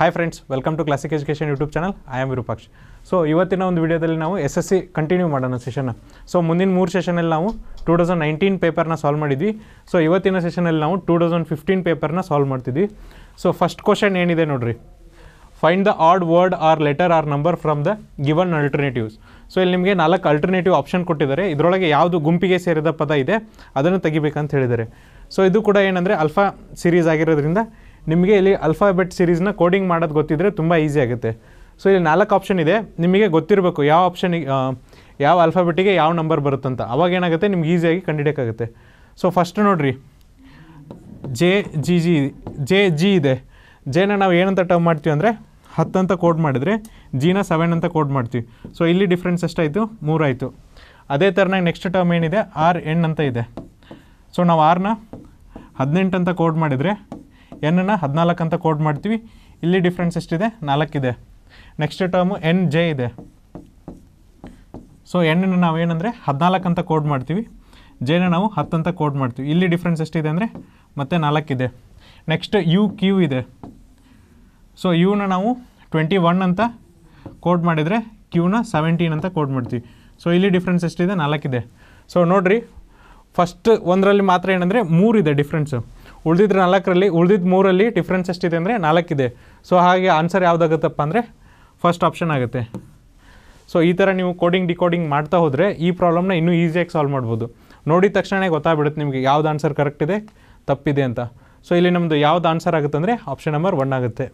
hi friends welcome to classic education YouTube channel I am Virupaksh so ಇವತ್ತಿನ ಒಂದು ವಿಡಿಯೋದಲ್ಲಿ ನಾವು ಎಸ್ ಎಸ್ ಸಿ ಕಂಟಿನ್ಯೂ ಮಾಡೋಣ ಸೆಷನ್ನ ಸೊ ಮುಂದಿನ ಮೂರು ಸೆಷನಲ್ಲಿ ನಾವು ಟೂ ತೌಸಂಡ್ ನೈನ್ಟೀನ್ ಪೇಪರ್ನ ಸಾಲ್ವ್ ಮಾಡಿದ್ವಿ ಸೊ ಇವತ್ತಿನ ಸೆಷನಲ್ಲಿ ನಾವು ಟೂ ತೌಸಂಡ್ ಫಿಫ್ಟೀನ್ ಪೇಪರ್ನ ಸಾಲ್ವ್ ಮಾಡ್ತಿದ್ವಿ ಸೊ ಫಸ್ಟ್ ಕ್ವಶನ್ ಏನಿದೆ ನೋಡಿರಿ find the odd word or letter or number from the given alternatives so ಇಲ್ಲಿ ನಿಮಗೆ ನಾಲ್ಕು ಅಲ್ಟರ್ನೇಟಿವ್ ಆಪ್ಷನ್ ಕೊಟ್ಟಿದ್ದಾರೆ ಇದರೊಳಗೆ ಯಾವುದು ಗುಂಪಿಗೆ ಸೇರಿದ ಪದ ಇದೆ ಅದನ್ನು ತೆಗಿಬೇಕಂತ ಹೇಳಿದ್ದಾರೆ ಸೊ ಇದು ಕೂಡ ಏನಂದರೆ ಅಲ್ಫಾ ಸೀರೀಸ್ ಆಗಿರೋದ್ರಿಂದ ನಿಮಗೆ ಇಲ್ಲಿ ಅಲ್ಫಾಬೆಟ್ ಸೀರೀಸ್ನ ಕೋಡಿಂಗ್ ಮಾಡೋದು ಗೊತ್ತಿದ್ದರೆ ತುಂಬ ಈಸಿ ಆಗುತ್ತೆ ಸೊ ಇಲ್ಲಿ ನಾಲ್ಕು ಆಪ್ಷನ್ ಇದೆ ನಿಮಗೆ ಗೊತ್ತಿರಬೇಕು ಯಾವ ಆಪ್ಷನಿಗೆ ಯಾವ ಅಲ್ಫಾಬೆಟಿಗೆ ಯಾವ ನಂಬರ್ ಬರುತ್ತಂತ ಅವಾಗ ಏನಾಗುತ್ತೆ ನಿಮ್ಗೆ ಈಸಿಯಾಗಿ ಕಂಡಿಡಿಯೋಕ್ಕಾಗುತ್ತೆ ಸೊ ಫಸ್ಟ್ ನೋಡಿರಿ J G G J G ಇದೆ ಜೇನ ನಾವು ಏನಂತ ಟರ್ಮ್ ಮಾಡ್ತೀವಿ ಅಂದರೆ ಅಂತ ಕೋಡ್ ಮಾಡಿದರೆ ಜಿನ ಸೆವೆನ್ ಅಂತ ಕೋಡ್ ಮಾಡ್ತೀವಿ ಸೊ ಇಲ್ಲಿ ಡಿಫ್ರೆನ್ಸ್ ಎಷ್ಟಾಯಿತು ಮೂರಾಯಿತು ಅದೇ ಥರನಾಗಿ ನೆಕ್ಸ್ಟ್ ಟರ್ಮ್ ಏನಿದೆ ಆರ್ ಎನ್ ಅಂತ ಇದೆ ಸೊ ನಾವು ಆರ್ನ ಹದಿನೆಂಟು ಅಂತ ಕೋಡ್ ಮಾಡಿದರೆ ಎನ್ನನ್ನು ಹದಿನಾಲ್ಕು ಅಂತ ಕೋಡ್ ಮಾಡ್ತೀವಿ ಇಲ್ಲಿ ಡಿಫ್ರೆನ್ಸ್ ಎಷ್ಟಿದೆ ನಾಲ್ಕಿದೆ ನೆಕ್ಸ್ಟ್ ಟರ್ಮು ಎನ್ ಜೆ ಇದೆ ಸೊ ನಾವು ಏನಂದರೆ ಹದಿನಾಲ್ಕು ಅಂತ ಕೋಡ್ ಮಾಡ್ತೀವಿ ಜೇನ ನಾವು ಅಂತ ಕೋಡ್ ಮಾಡ್ತೀವಿ ಇಲ್ಲಿ ಡಿಫ್ರೆನ್ಸ್ ಎಷ್ಟಿದೆ ಅಂದರೆ ಮತ್ತೆ ನಾಲ್ಕಿದೆ ನೆಕ್ಸ್ಟ್ ಯು ಕ್ಯೂ ಇದೆ ಸೊ ಯುನ ನಾವು ಟ್ವೆಂಟಿ ಒನ್ ಅಂತ ಕೋಡ್ ಮಾಡಿದರೆ ಕ್ಯೂನ ಸೆವೆಂಟೀನ್ ಅಂತ ಕೋಡ್ ಮಾಡ್ತೀವಿ ಸೊ ಇಲ್ಲಿ ಡಿಫ್ರೆನ್ಸ್ ಎಷ್ಟಿದೆ ನಾಲ್ಕಿದೆ ಸೊ ನೋಡಿರಿ ಫಸ್ಟ್ ಒಂದರಲ್ಲಿ ಮಾತ್ರ ಏನಂದರೆ ಮೂರಿದೆ ಡಿಫ್ರೆನ್ಸು ಉಳಿದಿದ್ರೆ ನಾಲ್ಕರಲ್ಲಿ ಉಳ್ದಿದ ಮೂರಲ್ಲಿ ಡಿಫ್ರೆನ್ಸ್ ಎಷ್ಟಿದೆ ಅಂದರೆ ನಾಲ್ಕಿದೆ ಸೊ ಹಾಗೆ ಆನ್ಸರ್ ಯಾವುದಾಗುತ್ತಪ್ಪ ಅಂದರೆ ಫಸ್ಟ್ ಆಪ್ಷನ್ ಆಗುತ್ತೆ ಸೊ ಈ ಥರ ನೀವು ಕೋಡಿಂಗ್ ಡಿಕೋಡಿಂಗ್ ಮಾಡ್ತಾ ಹೋದರೆ ಈ ಪ್ರಾಬ್ಲಮ್ನ ಇನ್ನೂ ಈಸಿಯಾಗಿ ಸಾಲ್ವ್ ಮಾಡ್ಬೋದು ನೋಡಿದ ತಕ್ಷಣ ಗೊತ್ತಾಗ್ಬಿಡುತ್ತೆ ನಿಮಗೆ ಯಾವ್ದು ಆನ್ಸರ್ ಕರೆಕ್ಟ್ ಇದೆ ತಪ್ಪಿದೆ ಅಂತ ಸೊ ಇಲ್ಲಿ ನಮ್ಮದು ಯಾವ್ದು ಆನ್ಸರ್ ಆಗುತ್ತೆ ಅಂದರೆ ಆಪ್ಷನ್ ನಂಬರ್ ಒನ್ ಆಗುತ್ತೆ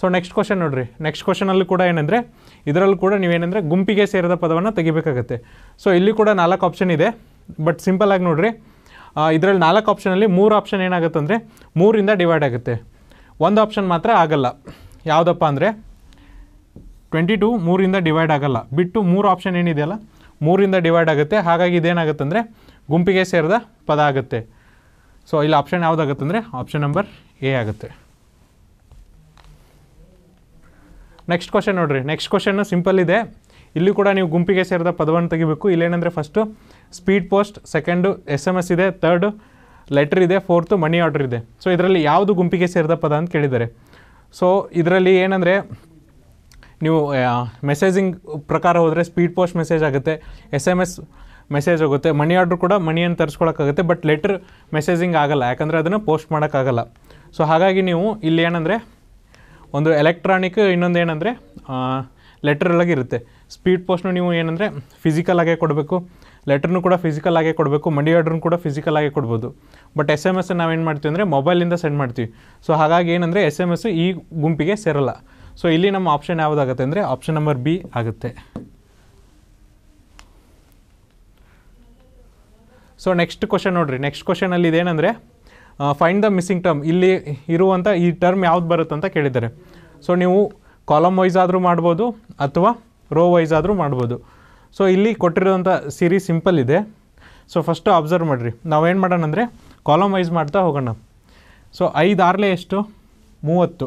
ಸೊ ನೆಕ್ಸ್ಟ್ ಕ್ವಶನ್ ನೋಡಿರಿ ನೆಕ್ಸ್ಟ್ ಕ್ವಶನಲ್ಲೂ ಕೂಡ ಏನಂದರೆ ಇದರಲ್ಲೂ ಕೂಡ ನೀವೇನಂದರೆ ಗುಂಪಿಗೆ ಸೇರಿದ ಪದವನ್ನು ತೆಗಿಬೇಕಾಗತ್ತೆ ಸೊ ಇಲ್ಲಿ ಕೂಡ ನಾಲ್ಕು ಆಪ್ಷನ್ ಇದೆ ಬಟ್ ಸಿಂಪಲ್ ಆಗಿ ನೋಡಿರಿ ಇದರಲ್ಲಿ ನಾಲ್ಕು ಆಪ್ಷನಲ್ಲಿ ಮೂರು ಆಪ್ಷನ್ ಏನಾಗುತ್ತೆ ಅಂದರೆ ಮೂರಿಂದ ಡಿವೈಡ್ ಆಗುತ್ತೆ ಒಂದು ಆಪ್ಷನ್ ಮಾತ್ರ ಆಗಲ್ಲ ಯಾವುದಪ್ಪ ಅಂದರೆ ಟ್ವೆಂಟಿ ಟು ಮೂರಿಂದ ಡಿವೈಡ್ ಆಗಲ್ಲ ಬಿಟ್ಟು ಮೂರು ಆಪ್ಷನ್ ಏನಿದೆಯಲ್ಲ ಮೂರಿಂದ ಡಿವೈಡ್ ಆಗುತ್ತೆ ಹಾಗಾಗಿ ಇದೇನಾಗುತ್ತೆ ಅಂದರೆ ಗುಂಪಿಗೆ ಸೇರಿದ ಪದ ಆಗುತ್ತೆ ಸೊ ಇಲ್ಲಿ ಆಪ್ಷನ್ ಯಾವುದಾಗುತ್ತೆ ಅಂದರೆ ಆಪ್ಷನ್ ನಂಬರ್ ಎ ಆಗುತ್ತೆ ನೆಕ್ಸ್ಟ್ ಕ್ವಶನ್ ನೋಡಿರಿ ನೆಕ್ಸ್ಟ್ ಕ್ವಶನ್ನು ಸಿಂಪಲ್ ಇದೆ ಇಲ್ಲಿ ಕೂಡ ನೀವು ಗುಂಪಿಗೆ ಸೇರಿದ ಪದವನ್ನು ತೆಗಿಬೇಕು ಇಲ್ಲೇನೆಂದರೆ first speed post second S M S ಇದೆ ತರ್ಡು ಲೆಟ್ರ್ ಇದೆ ಫೋರ್ತು ಮನಿ ಆರ್ಡರ್ ಇದೆ ಸೊ ಇದರಲ್ಲಿ ಯಾವುದು ಗುಂಪಿಗೆ ಸೇರಿದ ಪದ ಅಂತ ಕೇಳಿದ್ದಾರೆ ಸೊ ಇದರಲ್ಲಿ ಏನಂದರೆ ನೀವು ಮೆಸೇಜಿಂಗ್ ಪ್ರಕಾರ ಹೋದರೆ ಸ್ಪೀಡ್ ಪೋಸ್ಟ್ ಮೆಸೇಜ್ ಆಗುತ್ತೆ ಎಸ್ ಎಮ್ ಎಸ್ ಮೆಸೇಜ್ ಹೋಗುತ್ತೆ ಮನಿ ಆರ್ಡ್ರ್ ಕೂಡ ಮನಿಯನ್ನು ತರಿಸ್ಕೊಳಕ್ಕಾಗುತ್ತೆ ಬಟ್ ಲೆಟ್ರ್ ಮೆಸೇಜಿಂಗ್ ಆಗಲ್ಲ ಯಾಕಂದರೆ ಅದನ್ನು ಪೋಸ್ಟ್ ಮಾಡೋಕ್ಕಾಗಲ್ಲ ಸೊ ಹಾಗಾಗಿ ನೀವು ಇಲ್ಲಿ ಏನಂದರೆ ಒಂದು ಎಲೆಕ್ಟ್ರಾನಿಕ್ ಇನ್ನೊಂದು ಏನಂದರೆ ಇರುತ್ತೆ ಸ್ಪೀಡ್ ಪೋಸ್ಟ್ನು ನೀವು ಏನಂದರೆ ಫಿಸಿಕಲ್ ಆಗೇ ಕೊಡಬೇಕು ಲೆಟರ್ನು ಕೂಡ ಫಿಸಿಕಲ್ ಆಗೇ ಕೊಡಬೇಕು ಮಂಡಿ ಆರ್ಡ್ರನ್ನು ಕೂಡ ಫಿಸಿಕಲ್ ಆಗೇ ಕೊಡ್ಬೋದು ಬಟ್ ಎಸ್ ಎಮ್ ಎಸ್ ನಾವೇನು ಮಾಡ್ತೀವಿ ಅಂದರೆ ಮೊಬೈಲಿಂದ ಸೆಂಡ್ ಮಾಡ್ತೀವಿ ಸೊ ಹಾಗಾಗಿ ಏನಂದರೆ ಎಸ್ ಎಮ್ ಎಸ್ ಈ ಗುಂಪಿಗೆ ಸೇರಲ್ಲ ಸೊ ಇಲ್ಲಿ ನಮ್ಮ ಆಪ್ಷನ್ ಯಾವುದಾಗುತ್ತೆ ಅಂದರೆ ಆಪ್ಷನ್ ನಂಬರ್ ಬಿ ಆಗುತ್ತೆ ಸೊ ನೆಕ್ಸ್ಟ್ ಕ್ವಶನ್ ನೋಡಿರಿ ನೆಕ್ಸ್ಟ್ ಕ್ವಶನಲ್ಲಿ ಇದೇನೆಂದರೆ ಫೈಂಡ್ ದ ಮಿಸ್ಸಿಂಗ್ ಟರ್ಮ್ ಇಲ್ಲಿ ಇರುವಂಥ ಈ ಟರ್ಮ್ ಯಾವ್ದು ಬರುತ್ತೆ ಅಂತ ಕೇಳಿದ್ದಾರೆ ಸೊ ನೀವು ಕಾಲಮ್ ವೈಸ್ ಆದರೂ ಮಾಡ್ಬೋದು ಅಥವಾ ರೋ ವೈಸ್ ಆದರೂ ಮಾಡ್ಬೋದು ಸೊ ಇಲ್ಲಿ ಕೊಟ್ಟಿರೋಂಥ ಸೀರೀಸ್ ಸಿಂಪಲ್ ಇದೆ ಸೊ ಫಸ್ಟು ಅಬ್ಸರ್ವ್ ಮಾಡಿರಿ ನಾವೇನು ಮಾಡೋಣ ಅಂದರೆ ಕಾಲಮ್ ವೈಸ್ ಮಾಡ್ತಾ ಹೋಗೋಣ ಸೊ ಐದು ಆರ್ಲೆ ಎಷ್ಟು ಮೂವತ್ತು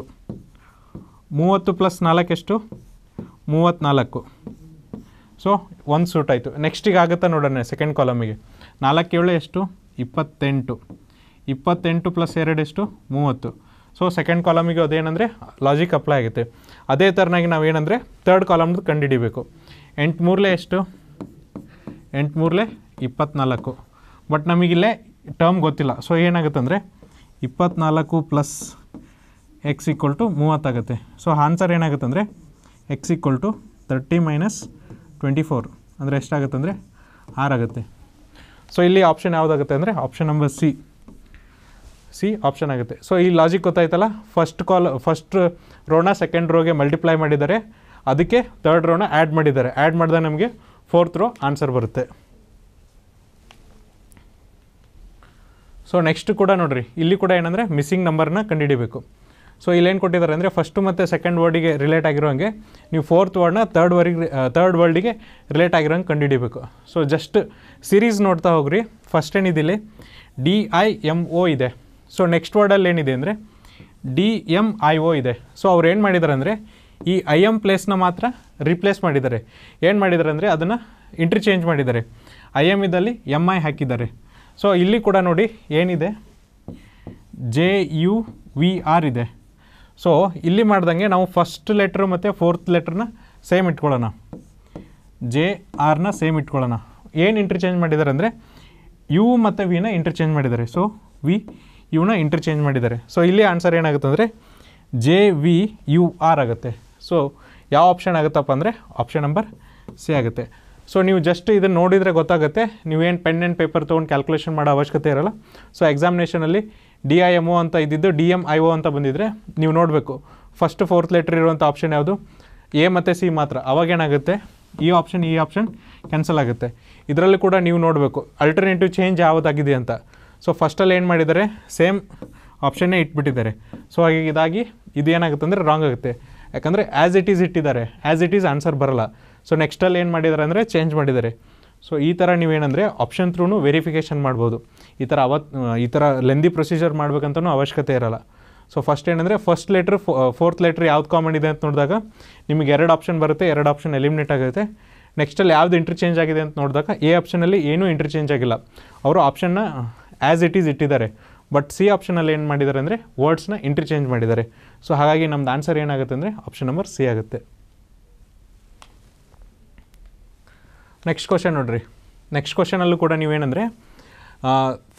ಮೂವತ್ತು ಪ್ಲಸ್ ನಾಲ್ಕು ಎಷ್ಟು ಮೂವತ್ತ್ನಾಲ್ಕು ಸೊ ಒಂದು ಸೂಟ್ ಆಯಿತು ನೆಕ್ಸ್ಟಿಗೆ ಆಗುತ್ತಾ ನೋಡೋಣ ಸೆಕೆಂಡ್ ಕಾಲಮಿಗೆ ನಾಲ್ಕು ಏಳು ಎಷ್ಟು ಇಪ್ಪತ್ತೆಂಟು ಇಪ್ಪತ್ತೆಂಟು ಪ್ಲಸ್ ಎರಡು ಎಷ್ಟು ಮೂವತ್ತು ಸೊ ಸೆಕೆಂಡ್ ಕಾಲಮಿಗೆ ಅದೇನಂದರೆ ಲಾಜಿಕ್ ಅಪ್ಲೈ ಆಗುತ್ತೆ ಅದೇ ಥರನಾಗಿ ನಾವೇನಂದರೆ ತರ್ಡ್ ಕಾಲಮ್ದು ಕಂಡುಹಿಡಿಬೇಕು ಎಂಟು ಮೂರಲೆ ಎಷ್ಟು ಎಂಟು ಮೂರಲೆ ಇಪ್ಪತ್ತ್ನಾಲ್ಕು ಬಟ್ ನಮಗಿಲ್ಲೇ ಟರ್ಮ್ ಗೊತ್ತಿಲ್ಲ ಸೊ ಏನಾಗುತ್ತೆ ಅಂದರೆ ಇಪ್ಪತ್ತ್ನಾಲ್ಕು ಪ್ಲಸ್ ಎಕ್ಸ್ ಈಕ್ವಲ್ ಟು ಮೂವತ್ತಾಗುತ್ತೆ ಸೊ ಆನ್ಸರ್ ಏನಾಗುತ್ತೆ X equal to thirty minus twenty four ಅಂದರೆ ಎಷ್ಟಾಗುತ್ತೆ ಅಂದರೆ ಆರಾಗುತ್ತೆ ಸೊ ಇಲ್ಲಿ ಆಪ್ಷನ್ ಯಾವುದಾಗುತ್ತೆ ಅಂದರೆ option number C C option ಆಗುತ್ತೆ ಸೊ ಈ ಲಾಜಿಕ್ ಗೊತ್ತಾಯ್ತಲ್ಲ ಫಸ್ಟ್ ಕಾಲ್ ಫಸ್ಟ್ ರೋನ ಸೆಕೆಂಡ್ ರೋಗೆ ಮಲ್ಟಿಪ್ಲೈ ಮಾಡಿದರೆ ಅದಕ್ಕೆ ತರ್ಡ್ ರೋನ ಆ್ಯಡ್ ಮಾಡಿದ್ದಾರೆ ಆ್ಯಡ್ ಮಾಡಿದಾಗ ನಮಗೆ ಫೋರ್ತ್ ರೋ ಆನ್ಸರ್ ಬರುತ್ತೆ ಸೊ ನೆಕ್ಸ್ಟ್ ಕೂಡ ನೋಡಿರಿ ಇಲ್ಲಿ ಕೂಡ ಏನಂದರೆ ಮಿಸ್ಸಿಂಗ್ ನಂಬರ್ನ ಕಂಡುಹಿಡಿಬೇಕು ಸೊ ಇಲ್ಲೇನು ಕೊಟ್ಟಿದ್ದಾರೆ ಅಂದರೆ ಫಸ್ಟು ಮತ್ತು ಸೆಕೆಂಡ್ ವರ್ಡಿಗೆ ರಿಲೇಟ್ ಆಗಿರೋ ಹಂಗೆ ನೀವು ಫೋರ್ತ್ ವರ್ಡ್ನ ತರ್ಡ್ ವರ್ಡಿಗೆ ತರ್ಡ್ ವರ್ಲ್ಡಿಗೆ ರಿಲೇಟ್ ಆಗಿರೋ ಹಂಗೆ ಕಂಡುಹಿಡಿಬೇಕು ಸೊ ಜಸ್ಟ್ ಸಿರೀಸ್ ನೋಡ್ತಾ ಹೋಗ್ರಿ ಫಸ್ಟ್ ಏನಿದಿಲ್ಲಿ ಡಿ ಐ ಎಮ್ ಒ ಇದೆ ಸೊ ನೆಕ್ಸ್ಟ್ ವರ್ಡಲ್ಲಿ ಏನಿದೆ ಅಂದರೆ ಡಿ ಎಮ್ ಐ ಓ ಇದೆ ಸೊ ಅವ್ರು ಏನು ಮಾಡಿದ್ದಾರೆ ಅಂದರೆ ಈ ಐ ಎಮ್ ಪ್ಲೇಸ್ನ ಮಾತ್ರ ರಿಪ್ಲೇಸ್ ಮಾಡಿದ್ದಾರೆ ಏನು ಮಾಡಿದ್ದಾರೆ ಅಂದರೆ ಅದನ್ನು ಇಂಟ್ರಿಚೇಂಜ್ ಮಾಡಿದ್ದಾರೆ ಐ ಎಮ್ ಇದ್ದಲ್ಲಿ ಎಮ್ ಐ ಹಾಕಿದ್ದಾರೆ ಸೊ ಇಲ್ಲಿ ಕೂಡ ನೋಡಿ ಏನಿದೆ ಜೆ ಯು ವಿ ಆರ್ ಇದೆ ಸೊ ಇಲ್ಲಿ ಮಾಡ್ದಂಗೆ ನಾವು ಫಸ್ಟ್ ಲೆಟ್ರ್ ಮತ್ತು ಫೋರ್ತ್ ಲೆಟ್ರನ್ನ ಸೇಮ್ ಇಟ್ಕೊಳ್ಳೋಣ ಜೆ ಆರ್ನ ಸೇಮ್ ಇಟ್ಕೊಳ್ಳೋಣ ಏನು ಇಂಟರ್ಚೇಂಜ್ ಮಾಡಿದ್ದಾರೆ ಅಂದರೆ ಯು ಮತ್ತು ವಿನ ಇಂಟರ್ಚೇಂಜ್ ಮಾಡಿದ್ದಾರೆ ಸೊ ವಿ ಯುನ ಇಂಟರ್ಚೇಂಜ್ ಮಾಡಿದ್ದಾರೆ ಸೊ ಇಲ್ಲಿ ಆನ್ಸರ್ ಏನಾಗುತ್ತೆ ಅಂದರೆ ಜೆ ವಿ ಯು ಆರ್ ಆಗುತ್ತೆ ಸೊ ಯಾವ ಆಪ್ಷನ್ ಆಗುತ್ತಪ್ಪ ಅಂದರೆ ಆಪ್ಷನ್ ನಂಬರ್ ಸಿ ಆಗುತ್ತೆ ಸೊ ನೀವು ಜಸ್ಟ್ ಇದನ್ನು ನೋಡಿದರೆ ಗೊತ್ತಾಗುತ್ತೆ ನೀವೇನು ಪೆನ್ ಆ್ಯಂಡ್ ಪೇಪರ್ ತೊಗೊಂಡು ಕ್ಯಾಲ್ಕುಲೇಷನ್ ಮಾಡೋ ಅವಶ್ಯಕತೆ ಇರಲ್ಲ ಸೊ ಎಕ್ಸಾಮಿನೇಷನಲ್ಲಿ ಡಿ ಐ ಎಮ್ ಒ ಅಂತ ಇದ್ದಿದ್ದು ಡಿ ಎಮ್ ಐ ಒ ಅಂತ ಬಂದಿದ್ದರೆ ನೀವು ನೋಡಬೇಕು ಫಸ್ಟ್ ಫೋರ್ತ್ ಲೆಟ್ರ್ ಇರುವಂಥ ಆಪ್ಷನ್ ಯಾವುದು ಎ ಮತ್ತು ಸಿ ಮಾತ್ರ ಅವಾಗೇನಾಗುತ್ತೆ ಈ ಆಪ್ಷನ್ ಈ ಆಪ್ಷನ್ ಕ್ಯಾನ್ಸಲ್ ಆಗುತ್ತೆ ಇದರಲ್ಲೂ ಕೂಡ ನೀವು ನೋಡಬೇಕು ಅಲ್ಟರ್ನೇಟಿವ್ ಚೇಂಜ್ ಯಾವುದಾಗಿದೆ ಅಂತ ಸೊ ಫಸ್ಟಲ್ಲಿ ಏನು ಮಾಡಿದ್ದಾರೆ ಸೇಮ್ ಆಪ್ಷನ್ನೇ ಇಟ್ಬಿಟ್ಟಿದ್ದಾರೆ ಸೊ ಹಾಗಾಗಿ ಇದಾಗಿ ಇದು ಏನಾಗುತ್ತೆ ಅಂದರೆ ರಾಂಗ್ ಆಗುತ್ತೆ ಯಾಕಂದರೆ ಆ್ಯಸ್ ಇಟ್ ಈಸ್ ಇಟ್ಟಿದ್ದಾರೆ ಆ್ಯಸ್ ಇಟ್ ಈಸ್ ಆನ್ಸರ್ ಬರಲ್ಲ ಸೊ ನೆಕ್ಸ್ಟಲ್ಲಿ ಏನು ಮಾಡಿದ್ದಾರೆ ಅಂದರೆ ಚೇಂಜ್ ಮಾಡಿದ್ದಾರೆ ಸೊ ಈ ಥರ ನೀವೇನಂದರೆ ಆಪ್ಷನ್ ಥ್ರೂ ವೆರಿಫಿಕೇಷನ್ ಮಾಡ್ಬೋದು ಈ ಥರ ಅವತ್ ಈ ಥರ ಲೆಂದಿ ಪ್ರೊಸೀಜರ್ ಮಾಡ್ಬೇಕಂತನೂ ಅವಶ್ಯಕತೆ ಇರಲ್ಲ ಸೊ ಫಸ್ಟ್ ಏನಂದರೆ ಫಸ್ಟ್ ಲೆಟ್ರ್ ಫೋರ್ತ್ ಲೆಟ್ರ್ ಯಾವ್ದು ಕಾಮನ್ ಇದೆ ಅಂತ ನೋಡಿದಾಗ ನಿಮಗೆ ಎರಡು ಆಪ್ಷನ್ ಬರುತ್ತೆ ಎರಡು ಆಪ್ಷನ್ ಎಲಿಮಿನೇಟ್ ಆಗುತ್ತೆ ನೆಕ್ಸ್ಟಲ್ಲಿ ಯಾವ್ದು ಇಂಟರ್ಚೇಂಜ್ ಆಗಿದೆ ಅಂತ ನೋಡಿದಾಗ ಎ ಆಪ್ಷನಲ್ಲಿ ಏನೂ ಇಂಟರ್ಚೇಂಜ್ ಆಗಿಲ್ಲ ಅವರು ಆಪ್ಷನ್ನ ಆ್ಯಸ್ ಇಟ್ ಈಸ್ ಇಟ್ಟಿದ್ದಾರೆ ಬಟ್ ಸಿ ಆಪ್ಷನಲ್ಲಿ ಏನು ಮಾಡಿದ್ದಾರೆ ಅಂದರೆ ವರ್ಡ್ಸ್ನ ಇಂಟರ್ಚೇಂಜ್ ಮಾಡಿದ್ದಾರೆ ಸೊ ಹಾಗಾಗಿ ನಮ್ದು ಆನ್ಸರ್ ಏನಾಗುತ್ತೆ ಅಂದರೆ ಆಪ್ಷನ್ ನಂಬರ್ ಸಿ ಆಗುತ್ತೆ ನೆಕ್ಸ್ಟ್ ಕ್ವಶನ್ ನೋಡ್ರಿ ನೆಕ್ಸ್ಟ್ ಕ್ವಶನಲ್ಲೂ ಕೂಡ ನೀವೇನಂದರೆ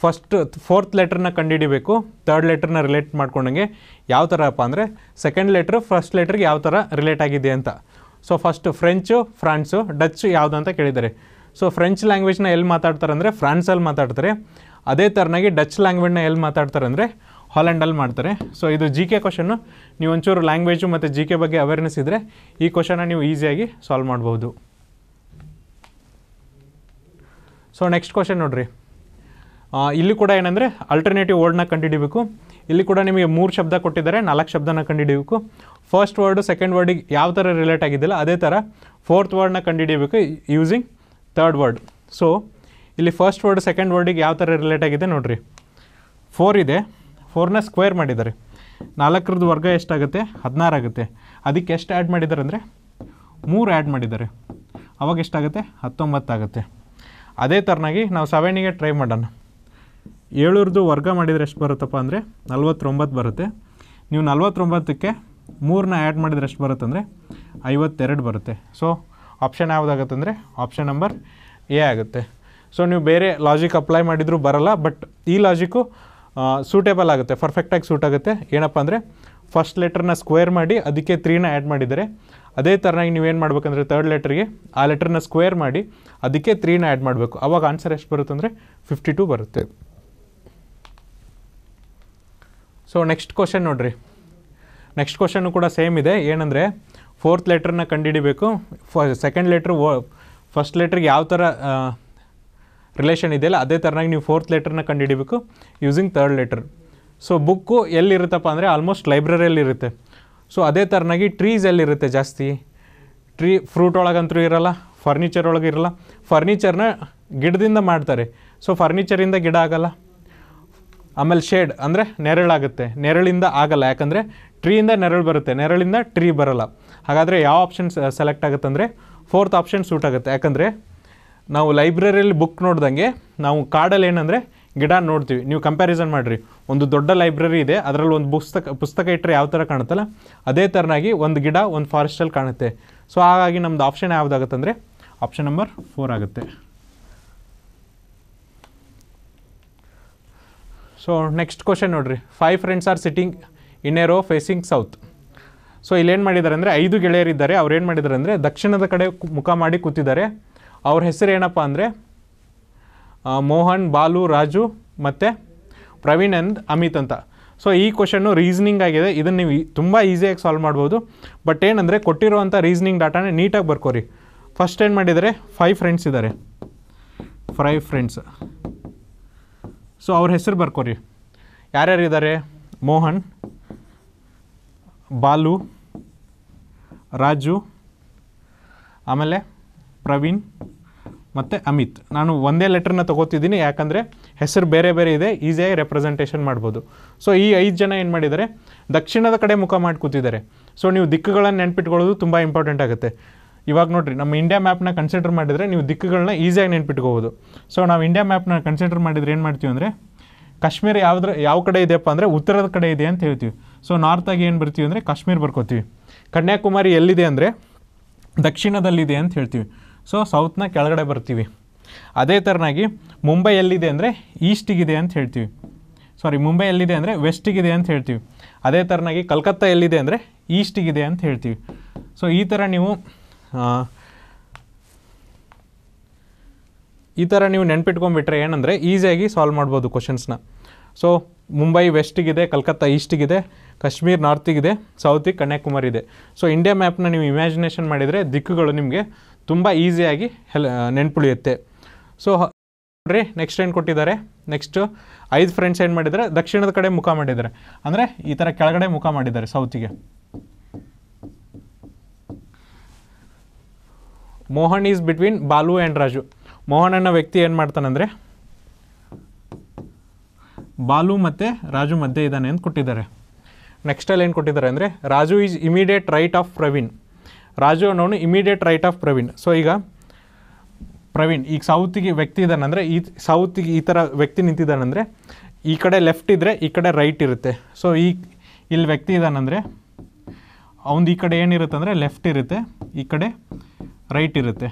ಫಸ್ಟ್ ಫೋರ್ತ್ ಲೆಟ್ರನ್ನ ಕಂಡುಹಿಡಿಬೇಕು ತರ್ಡ್ ಲೆಟ್ರನ್ನ ರಿಲೇಟ್ ಮಾಡ್ಕೊಂಡಂಗೆ ಯಾವ ಥರಪ್ಪ ಅಂದರೆ ಸೆಕೆಂಡ್ ಲೆಟ್ರ್ ಫಸ್ಟ್ ಲೆಟ್ರಿಗೆ ಯಾವ ಥರ ರಿಲೇಟ್ ಆಗಿದೆ ಅಂತ so first French France Dutch ಯಾವುದು ಅಂತ ಕೇಳಿದ್ದಾರೆ ಸೊ ಫ್ರೆಂಚ್ ಲ್ಯಾಂಗ್ವೇಜ್ನ ಎಲ್ಲಿ ಮಾತಾಡ್ತಾರೆ ಅಂದರೆ ಫ್ರಾನ್ಸಲ್ಲಿ ಮಾತಾಡ್ತಾರೆ ಅದೇ ಥರನಾಗಿ ಡಚ್ ಲ್ಯಾಂಗ್ವೇಜ್ನ ಎಲ್ಲಿ ಮಾತಾಡ್ತಾರೆ ಅಂದರೆ ಹಾಲೆಂಡಲ್ಲಿ ಮಾಡ್ತಾರೆ ಸೊ ಇದು ಜಿ ಕೆ ಕ್ವಶನ್ನು ನೀವು ಒಂಚೂರು ಲ್ಯಾಂಗ್ವೇಜು ಮತ್ತು ಜಿ ಕೆ ಬಗ್ಗೆ ಅವೇರ್ನೆಸ್ ಇದ್ದರೆ ಈ ಕ್ವಶನ ನೀವು ಈಸಿಯಾಗಿ ಸಾಲ್ವ್ ಮಾಡ್ಬೋದು ಸೊ ನೆಕ್ಸ್ಟ್ ಕ್ವಶನ್ ನೋಡಿರಿ ಇಲ್ಲಿ ಕೂಡ ಏನಂದರೆ ಅಲ್ಟರ್ನೇಟಿವ್ ವರ್ಡ್ನ ಕಂಡುಹಿಡಿಬೇಕು ಇಲ್ಲಿ ಕೂಡ ನಿಮಗೆ ಮೂರು ಶಬ್ದ ಕೊಟ್ಟಿದ್ದಾರೆ ನಾಲ್ಕು ಶಬ್ದನ ಕಂಡುಹಿಡಿಬೇಕು ಫಸ್ಟ್ ವರ್ಡು ಸೆಕೆಂಡ್ ವರ್ಡಿಗೆ ಯಾವ ಥರ ರಿಲೇಟ್ ಆಗಿದ್ದಿಲ್ಲ ಅದೇ ಥರ ಫೋರ್ತ್ ವರ್ಡ್ನ ಕಂಡುಹಿಡಿಯಬೇಕು ಯೂಸಿಂಗ್ ಥರ್ಡ್ ವರ್ಡ್ ಸೊ ಇಲ್ಲಿ ಫಸ್ಟ್ ವರ್ಡ್ ಸೆಕೆಂಡ್ ವರ್ಡಿಗೆ ಯಾವ ಥರ ರಿಲೇಟ್ ಆಗಿದೆ ನೋಡಿರಿ ಫೋರ್ ಇದೆ ಫೋರ್ನ ಸ್ಕ್ವೇರ್ ಮಾಡಿದ್ದಾರೆ ನಾಲ್ಕರದ್ದು ವರ್ಗ ಎಷ್ಟಾಗುತ್ತೆ ಹದಿನಾರು ಆಗುತ್ತೆ ಅದಕ್ಕೆ ಎಷ್ಟು ಆ್ಯಡ್ ಮಾಡಿದ್ದಾರೆ ಅಂದರೆ ಮೂರು ಆ್ಯಡ್ ಮಾಡಿದ್ದಾರೆ ಅವಾಗ ಎಷ್ಟಾಗುತ್ತೆ ಹತ್ತೊಂಬತ್ತಾಗುತ್ತೆ ಅದೇ ಥರನಾಗಿ ನಾವು ಸೆವೆನಿಗೆ ಟ್ರೈ ಮಾಡೋಣ ಏಳರದ್ದು ವರ್ಗ ಮಾಡಿದರೆ ಎಷ್ಟು ಬರುತ್ತಪ್ಪ ಅಂದರೆ ನಲ್ವತ್ತೊಂಬತ್ತು ಬರುತ್ತೆ ನೀವು ನಲ್ವತ್ತೊಂಬತ್ತಕ್ಕೆ ಮೂರನ್ನ ಆ್ಯಡ್ ಮಾಡಿದರೆ ಎಷ್ಟು ಬರುತ್ತೆ ಅಂದರೆ ಐವತ್ತೆರಡು ಬರುತ್ತೆ ಸೊ ಆಪ್ಷನ್ ಯಾವುದಾಗುತ್ತೆ ಅಂದರೆ ಆಪ್ಷನ್ ನಂಬರ್ ಎ ಆಗುತ್ತೆ ಸೊ ನೀವು ಬೇರೆ ಲಾಜಿಕ್ ಅಪ್ಲೈ ಮಾಡಿದರೂ ಬರಲ್ಲ ಬಟ್ ಈ ಲಾಜಿಕ್ಕು ಸೂಟೇಬಲ್ ಆಗುತ್ತೆ ಪರ್ಫೆಕ್ಟಾಗಿ ಸೂಟ್ ಆಗುತ್ತೆ ಏನಪ್ಪ ಅಂದರೆ ಫಸ್ಟ್ ಲೆಟ್ರನ್ನ ಸ್ಕ್ವೇರ್ ಮಾಡಿ ಅದಕ್ಕೆ ತ್ರೀನ ಆ್ಯಡ್ ಮಾಡಿದರೆ ಅದೇ ಥರನಾಗಿ ನೀವೇನು ಮಾಡಬೇಕಂದ್ರೆ ತರ್ಡ್ ಲೆಟ್ರಿಗೆ ಆ ಲೆಟ್ರನ್ನ ಸ್ಕ್ವೇರ್ ಮಾಡಿ ಅದಕ್ಕೆ ತ್ರೀನ ಆ್ಯಡ್ ಮಾಡಬೇಕು ಅವಾಗ ಆನ್ಸರ್ ಎಷ್ಟು ಬರುತ್ತೆ ಅಂದರೆ ಫಿಫ್ಟಿ ಟೂ ಬರುತ್ತೆ ಸೊ ನೆಕ್ಸ್ಟ್ ಕ್ವಶನ್ ನೋಡಿರಿ ನೆಕ್ಸ್ಟ್ ಕ್ವಶನ್ನು ಕೂಡ ಸೇಮ್ ಇದೆ ಏನಂದರೆ ಫೋರ್ತ್ ಲೆಟ್ರನ್ನ ಕಂಡುಹಿಡಿಬೇಕು ಫ ಸೆಕೆಂಡ್ ಲೆಟ್ರ್ ಫಸ್ಟ್ ಲೆಟ್ರಿಗೆ ಯಾವ ಥರ ರಿಲೇಷನ್ ಇದೆಯಲ್ಲ ಅದೇ ಥರನಾಗಿ ನೀವು ಫೋರ್ತ್ ಲೆಟರ್ನ ಕಂಡುಹಿಡಿಬೇಕು using third letter so book ಎಲ್ಲಿರುತ್ತಪ್ಪ ಅಂದರೆ ಆಲ್ಮೋಸ್ಟ್ ಲೈಬ್ರರಿಯಲ್ಲಿರುತ್ತೆ ಸೊ ಅದೇ ಥರನಾಗಿ ಟ್ರೀಸ್ ಎಲ್ಲಿರುತ್ತೆ ಜಾಸ್ತಿ ಟ್ರೀ ಫ್ರೂಟ್ ಒಳಗಂತೂ ಇರಲ್ಲ ಫರ್ನಿಚರ್ ಒಳಗೆ ಇರಲ್ಲ ಫರ್ನಿಚರ್ನ ಗಿಡದಿಂದ ಮಾಡ್ತಾರೆ ಸೊ ಫರ್ನಿಚರಿಂದ ಗಿಡ ಆಗಲ್ಲ ಆಮೇಲೆ ಶೇಡ್ ಅಂದರೆ ನೆರಳಾಗುತ್ತೆ ನೆರಳಿಂದ ಆಗಲ್ಲ ಯಾಕಂದರೆ ಟ್ರೀಯಿಂದ ನೆರಳು ಬರುತ್ತೆ ನೆರಳಿಂದ ಟ್ರೀ ಬರಲ್ಲ ಹಾಗಾದರೆ ಯಾವ ಆಪ್ಷನ್ಸ್ ಸೆಲೆಕ್ಟ್ ಆಗುತ್ತೆ ಅಂದರೆ ಫೋರ್ತ್ ಆಪ್ಷನ್ ಸೂಟ್ ಆಗುತ್ತೆ ಯಾಕಂದರೆ ನಾವು ಲೈಬ್ರರಿಯಲ್ಲಿ ಬುಕ್ ನೋಡ್ದಂಗೆ ನಾವು ಕಾಡಲ್ಲಿ ಏನಂದರೆ ಗಿಡ ನೋಡ್ತೀವಿ ನೀವು ಕಂಪ್ಯಾರಿಸನ್ ಮಾಡಿರಿ ಒಂದು ದೊಡ್ಡ ಲೈಬ್ರರಿ ಇದೆ ಅದರಲ್ಲಿ ಒಂದು ಪುಸ್ತಕ ಪುಸ್ತಕ ಇಟ್ಟರೆ ಯಾವ ಥರ ಕಾಣುತ್ತಲ್ಲ ಅದೇ ಥರನಾಗಿ ಒಂದು ಗಿಡ ಒಂದು ಫಾರೆಸ್ಟಲ್ಲಿ ಕಾಣುತ್ತೆ ಸೊ ಹಾಗಾಗಿ ನಮ್ಮದು ಆಪ್ಷನ್ ಯಾವುದಾಗುತ್ತಂದರೆ ಆಪ್ಷನ್ ನಂಬರ್ ಫೋರ್ ಆಗುತ್ತೆ ಸೊ ನೆಕ್ಸ್ಟ್ ಕ್ವಶನ್ ನೋಡಿರಿ five friends are sitting in facing south so ಇಲ್ಲೇನು ಮಾಡಿದ್ದಾರೆ ಅಂದರೆ ಐದು ಗೆಳೆಯರಿದ್ದಾರೆ ಅವ್ರು ಏನು ಮಾಡಿದ್ದಾರೆ ಅಂದರೆ ದಕ್ಷಿಣದ ಕಡೆ ಮುಖ ಮಾಡಿ ಕೂತಿದ್ದಾರೆ ಅವ್ರ ಹೆಸರು ಏನಪ್ಪ ಅಂದರೆ ಮೋಹನ್ ಬಾಲು ರಾಜು ಮತ್ತು ಪ್ರವೀಣ್ ಅಂದ್ ಅಮಿತ್ ಅಂತ ಸೊ ಈ ಕ್ವಶನ್ನು ರೀಸನಿಂಗ್ ಆಗಿದೆ ಇದನ್ನು ನೀವು ತುಂಬ ಈಸಿಯಾಗಿ ಸಾಲ್ವ್ ಮಾಡ್ಬೋದು ಬಟ್ ಏನಂದರೆ ಕೊಟ್ಟಿರುವಂಥ ರೀಸ್ನಿಂಗ್ ಡಾಟಾನೇ ನೀಟಾಗಿ ಬರ್ಕೋರಿ ಫಸ್ಟ್ ಏನು ಮಾಡಿದರೆ ಫೈವ್ ಫ್ರೆಂಡ್ಸ್ ಇದ್ದಾರೆ ಫೈವ್ ಫ್ರೆಂಡ್ಸ್ ಸೊ ಅವ್ರ ಹೆಸರು ಬರ್ಕೋರಿ ಯಾರ್ಯಾರು ಇದ್ದಾರೆ ಮೋಹನ್ ಬಾಲು ರಾಜು ಆಮೇಲೆ ಪ್ರವೀಣ್ ಮತ್ತು ಅಮಿತ್ ನಾನು ಒಂದೇ ಲೆಟ್ರನ್ನ ತೊಗೋತಿದ್ದೀನಿ ಯಾಕಂದರೆ ಹೆಸರು ಬೇರೆ ಬೇರೆ ಇದೆ ಈಸಿಯಾಗಿ ರೆಪ್ರೆಸೆಂಟೇಷನ್ ಮಾಡ್ಬೋದು ಸೊ ಈ ಐದು ಜನ ಏನು ಮಾಡಿದ್ದಾರೆ ದಕ್ಷಿಣದ ಕಡೆ ಮುಖ ಮಾಡಿ ಸೊ ನೀವು ದಿಕ್ಕುಗಳನ್ನು ನೆನ್ಪಿಟ್ಕೊಳ್ಳೋದು ತುಂಬ ಇಂಪಾರ್ಟೆಂಟ್ ಆಗುತ್ತೆ ಇವಾಗ ನೋಡಿರಿ ನಮ್ಮ ಇಂಡಿಯಾ ಮ್ಯಾಪ್ನ ಕನ್ಸಿಡರ್ ಮಾಡಿದರೆ ನೀವು ದಿಕ್ಕುಗಳನ್ನ ಈಸಿಯಾಗಿ ನೆನ್ಪಿಟ್ಕೋಬೋದು ಸೊ ನಾವು ಇಂಡಿಯಾ ಮ್ಯಾಪ್ನ ಕನ್ಸಿಡರ್ ಮಾಡಿದರೆ ಏನು ಮಾಡ್ತೀವಿ ಅಂದರೆ ಕಾಶ್ಮೀರ ಯಾವುದ್ರ ಯಾವ ಕಡೆ ಇದೆಯಪ್ಪ ಅಂದರೆ ಉತ್ತರದ ಕಡೆ ಇದೆ ಅಂತ ಹೇಳ್ತೀವಿ ಸೊ ನಾರ್ತಾಗಿ ಏನು ಬರ್ತೀವಿ ಅಂದರೆ ಕಾಶ್ಮೀರ ಬರ್ಕೋತೀವಿ ಕನ್ಯಾಕುಮಾರಿ ಎಲ್ಲಿದೆ ಅಂದರೆ ದಕ್ಷಿಣದಲ್ಲಿದೆ ಅಂತ ಹೇಳ್ತೀವಿ ಸೊ ಸೌತ್ನ ಕೆಳಗಡೆ ಬರ್ತೀವಿ ಅದೇ ಥರನಾಗಿ ಮುಂಬೈ ಎಲ್ಲಿದೆ ಅಂದರೆ ಈಸ್ಟಿಗಿದೆ ಅಂತ ಹೇಳ್ತೀವಿ ಸಾರಿ ಮುಂಬೈ ಎಲ್ಲಿದೆ ಅಂದರೆ ವೆಸ್ಟಿಗಿದೆ ಅಂತ ಹೇಳ್ತೀವಿ ಅದೇ ಥರನಾಗಿ ಕಲ್ಕತ್ತಾ ಎಲ್ಲಿದೆ ಅಂದರೆ ಈಸ್ಟಿಗಿದೆ ಅಂತ ಹೇಳ್ತೀವಿ ಸೊ ಈ ಥರ ನೀವು ಈ ಥರ ನೀವು ನೆನ್ಪಿಟ್ಕೊಂಡ್ಬಿಟ್ರೆ ಏನಂದರೆ ಈಸಿಯಾಗಿ ಸಾಲ್ವ್ ಮಾಡ್ಬೋದು ಕ್ವಶನ್ಸ್ನ ಸೊ ಮುಂಬೈ ವೆಸ್ಟಿಗಿದೆ ಕಲ್ಕತ್ತಾ ಈಸ್ಟಿಗಿದೆ ಕಾಶ್ಮೀರ್ ನಾರ್ತಿಗಿದೆ ಸೌತಿಗೆ ಕನ್ಯಾಕುಮಾರಿ ಇದೆ ಸೊ ಇಂಡಿಯಾ ಮ್ಯಾಪ್ನ ನೀವು ಇಮ್ಯಾಜಿನೇಷನ್ ಮಾಡಿದರೆ ದಿಕ್ಕುಗಳು ನಿಮಗೆ ತುಂಬ ಈಸಿಯಾಗಿ ಹೆಲ್ ನೆನ್ಪುಳಿಯುತ್ತೆ ಸೊ ನೋಡ್ರಿ ನೆಕ್ಸ್ಟ್ ಏನು ಕೊಟ್ಟಿದ್ದಾರೆ ನೆಕ್ಸ್ಟು ಐದು ಫ್ರೆಂಡ್ಸ್ ಏನು ಮಾಡಿದ್ದಾರೆ ದಕ್ಷಿಣದ ಕಡೆ ಮುಖ ಮಾಡಿದ್ದಾರೆ ಅಂದರೆ ಈ ಥರ ಕೆಳಗಡೆ ಮುಖ ಮಾಡಿದ್ದಾರೆ ಸೌತಿಗೆ Mohan is between Balu and Raju Mohan ಅನ್ನೋ ವ್ಯಕ್ತಿ ಏನು ಮಾಡ್ತಾನಂದರೆ ಬಾಲು ಮತ್ತು ರಾಜು ಮಧ್ಯೆ ಇದ್ದಾನೆ ಅಂತ ಕೊಟ್ಟಿದ್ದಾರೆ ನೆಕ್ಸ್ಟಲ್ಲಿ ಏನು ಕೊಟ್ಟಿದ್ದಾರೆ ಅಂದರೆ Raju is immediate right of Praveen Raju ಅನ್ನೋನು immediate right of Praveen so ಈಗ ಪ್ರವೀಣ್ ಈಗ ಸೌತಿಗೆ ವ್ಯಕ್ತಿ ಇದ್ದಾನೆ ಅಂದರೆ ಈ ಸೌತ್ಗೆ ಈ ಥರ ವ್ಯಕ್ತಿ ನಿಂತಿದ್ದಾನಂದರೆ ಈ ಕಡೆ ಲೆಫ್ಟ್ ಇದ್ದರೆ ಈ ಕಡೆ ರೈಟ್ ಇರುತ್ತೆ ಸೊ ಈ ಇಲ್ಲಿ ವ್ಯಕ್ತಿ ಇದ್ದಾನಂದರೆ ಅವನು ಈ ಕಡೆ ಏನಿರುತ್ತೆ ಅಂದರೆ ಲೆಫ್ಟ್ ಇರುತ್ತೆ ಈ ಕಡೆ ರೈಟ್ ಇರುತ್ತೆ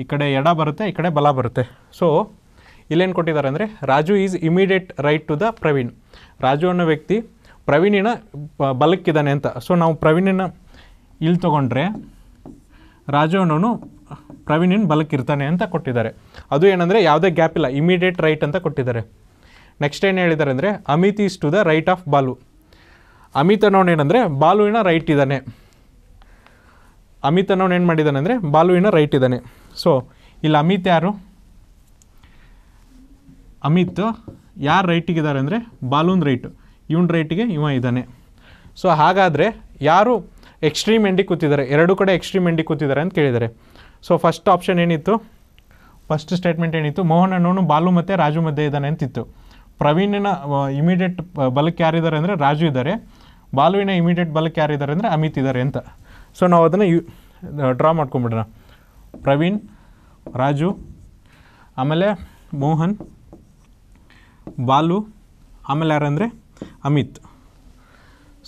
ಈ ಕಡೆ ಎಡ ಬರುತ್ತೆ ಈ ಕಡೆ ಬಲ ಬರುತ್ತೆ ಸೊ ಇಲ್ಲೇನು ಕೊಟ್ಟಿದ್ದಾರೆ ಅಂದರೆ Raju is immediate right to the Praveen Raju ಅನ್ನೋ ವ್ಯಕ್ತಿ ಪ್ರವೀಣಿನ ಬಲಕ್ಕಿದ್ದಾನೆ ಅಂತ ಸೊ ನಾವು ಪ್ರವೀಣಿನ ಇಲ್ಲಿ ತೊಗೊಂಡ್ರೆ ರಾಜವಣ್ಣನು ಪ್ರವೀಣನ್ ಬಲಕ್ಕಿರ್ತಾನೆ ಅಂತ ಕೊಟ್ಟಿದ್ದಾರೆ ಅದು ಏನಂದರೆ ಯಾವುದೇ ಗ್ಯಾಪ್ ಇಲ್ಲ ಇಮಿಡಿಯೇಟ್ ರೈಟ್ ಅಂತ ಕೊಟ್ಟಿದ್ದಾರೆ ನೆಕ್ಸ್ಟ್ ಏನು ಹೇಳಿದ್ದಾರೆ ಅಂದರೆ Amit is to the right of Balu Amit ಅನ್ನೋನು ಏನಂದರೆ ಬಾಲುವಿನ ರೈಟ್ ಇದ್ದಾನೆ ಅಮಿತ್ ಅನ್ನೋನು ಏನು ಮಾಡಿದ್ದಾನೆ ಅಂದರೆ ಬಾಲುವಿನ ರೈಟ್ ಇದ್ದಾನೆ ಸೊ ಇಲ್ಲಿ ಅಮಿತ್ ಯಾರು ಅಮಿತ್ ಯಾರು ರೈಟಿಗಿದ್ದಾರೆ ಅಂದರೆ ಬಾಲೂನ್ ರೈಟ್ ಇವನ್ ರೈಟಿಗೆ ಇವ ಇದ್ದಾನೆ ಸೊ ಹಾಗಾದರೆ ಯಾರು ಎಕ್ಸ್ಟ್ರೀಮ್ ಎಂಡಿ ಕೂತಿದ್ದಾರೆ ಎರಡೂ ಕಡೆ ಎಕ್ಸ್ಟ್ರೀಮ್ ಎಂಡಿ ಕೂತಿದ್ದಾರೆ ಅಂತ ಕೇಳಿದ್ದಾರೆ ಸೊ ಫಸ್ಟ್ ಆಪ್ಷನ್ ಏನಿತ್ತು ಫಸ್ಟ್ ಸ್ಟೇಟ್ಮೆಂಟ್ ಏನಿತ್ತು ಮೋಹನ್ ಅನ್ನೋನು ಬಾಲು ಮತ್ತು ರಾಜು ಮಧ್ಯೆ ಇದ್ದಾನೆ ಅಂತಿತ್ತು ಪ್ರವೀಣನ ಇಮಿಡಿಯೇಟ್ ಬಲಕ್ಕೆ ಯಾರಿದ್ದಾರೆ ಅಂದರೆ ರಾಜು ಇದ್ದಾರೆ ಬಾಲುವಿನ ಇಮಿಡಿಯೇಟ್ ಬಲಕ್ಕೆ ಯಾರಿದ್ದಾರೆ ಅಂದರೆ ಅಮಿತ್ ಇದ್ದಾರೆ ಅಂತ ಸೊ ನಾವು ಅದನ್ನು ಯು ಡ್ರಾ ಮಾಡ್ಕೊಂಬಿಡೋಣ ಪ್ರವೀಣ್ ರಾಜು ಆಮೇಲೆ ಮೋಹನ್ ಬಾಲು ಆಮೇಲೆ ಯಾರಂದರೆ Amit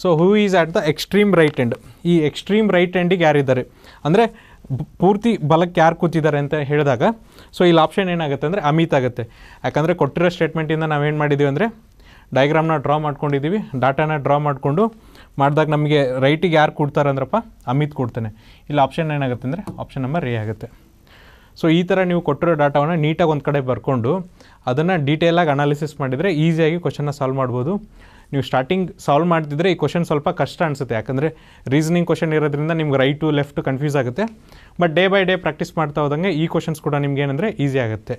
so who is at the extreme right end ಈ ಎಕ್ಸ್ಟ್ರೀಮ್ ರೈಟ್ ಎಂಡಿಗೆ ಯಾರಿದ್ದಾರೆ ಅಂದರೆ ಪೂರ್ತಿ ಬಲಕ್ಕೆ ಯಾರು ಕೂತಿದ್ದಾರೆ ಅಂತ ಹೇಳಿದಾಗ ಸೊ ಇಲ್ಲಿ ಆಪ್ಷನ್ ಏನಾಗುತ್ತೆ ಅಂದರೆ ಅಮಿತ್ ಆಗುತ್ತೆ ಯಾಕಂದರೆ ಕೊಟ್ಟಿರೋ ಸ್ಟೇಟ್ಮೆಂಟಿಂದ ನಾವೇನು ಮಾಡಿದ್ದೀವಿ ಅಂದರೆ ಡಯಾಗ್ರಾಮ್ನ ಡ್ರಾ ಮಾಡ್ಕೊಂಡಿದ್ದೀವಿ ಡಾಟಾನ ಡ್ರಾ ಮಾಡಿಕೊಂಡು ಮಾಡಿದಾಗ ನಮಗೆ ರೈಟಿಗೆ ಯಾರು ಕೊಡ್ತಾರೆ ಅಂದ್ರಪ್ಪ ಅಮಿತ್ ಕೊಡ್ತಾನೆ ಇಲ್ಲಿ ಆಪ್ಷನ್ ಏನಾಗುತ್ತೆ ಅಂದರೆ ಆಪ್ಷನ್ ನಂಬರ್ ರೇ ಆಗುತ್ತೆ ಸೊ ಈ ಥರ ನೀವು ಕೊಟ್ಟಿರೋ ಡಾಟಾವನ್ನು ನೀಟಾಗಿ ಒಂದು ಕಡೆ ಬರ್ಕೊಂಡು ಅದನ್ನು ಡೀಟೇಲಾಗಿ ಅನಾಲಿಸಿಸ್ ಮಾಡಿದರೆ ಈಸಿಯಾಗಿ ಕ್ವಶನ್ನ ಸಾಲ್ವ್ ಮಾಡ್ಬೋದು ನೀವು ಸ್ಟಾರ್ಟಿಂಗ್ ಸಾಲ್ವ್ ಮಾಡ್ತಿದ್ರೆ ಈ ಕ್ವಶನ್ ಸ್ವಲ್ಪ ಕಷ್ಟ ಅನಿಸುತ್ತೆ ಯಾಕಂದರೆ ರೀಸನಿಂಗ್ ಕ್ವಶನ್ ಇರೋದ್ರಿಂದ ನಿಮ್ಗೆ ರೈಟು ಲೆಫ್ಟ್ ಕನ್ಫ್ಯೂಸ್ ಆಗುತ್ತೆ but day by day practice ಮಾಡ್ತಾ ಹೋದಂಗೆ ಈ ಕ್ವಶನ್ಸ್ ಕೂಡ ನಿಮ್ಗೆ ಏನಂದರೆ ಈಸಿ ಆಗುತ್ತೆ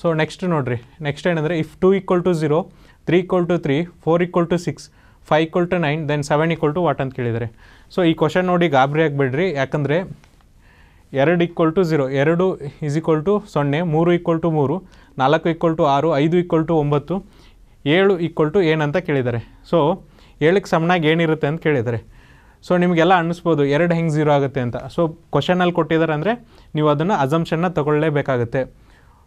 ಸೊ ನೆಕ್ಸ್ಟ್ ನೋಡಿರಿ ನೆಕ್ಸ್ಟ್ ಏನಂದರೆ if two equal to zero three equal to three four equal to six five equal to nine then seven equal to what ಅಂತ ಕೇಳಿದರೆ ಸೊ ಈ ಕ್ವಶನ್ ನೋಡಿ ಗಾಬರಿ ಆಗಿಬಿಡ್ರಿ ಯಾಕಂದರೆ ಎರಡು ಈಕ್ವಲ್ ಟು ಝೀರೋ ಎರಡು ಈಸ್ ಈಕ್ವಲ್ ಟು ಸೊನ್ನೆ ಮೂರು ಈಕ್ವಲ್ ಟು ಮೂರು ನಾಲ್ಕು ಈಕ್ವಲ್ ಟು ಆರು ಐದು ಈಕ್ವಲ್ ಟು ಒಂಬತ್ತು ಏಳು ಈಕ್ವಲ್ ಟು ಏನಂತ ಕೇಳಿದ್ದಾರೆ ಸೊ ಏಳಕ್ಕೆ ಸಮನಾಗಿ ಏನಿರುತ್ತೆ ಅಂತ ಕೇಳಿದ್ದಾರೆ ಸೊ ನಿಮಗೆಲ್ಲ ಅನ್ನಿಸ್ಬೋದು ಎರಡು ಹೆಂಗೆ ಝೀರೋ ಆಗುತ್ತೆ ಅಂತ ಸೊ ಕ್ವಶನಲ್ಲಿ ಕೊಟ್ಟಿದ್ದಾರೆ ಅಂದರೆ ನೀವು ಅದನ್ನು ಅಸಂಪ್ಷನ್ನ ತೊಗೊಳ್ಳೇಬೇಕಾಗುತ್ತೆ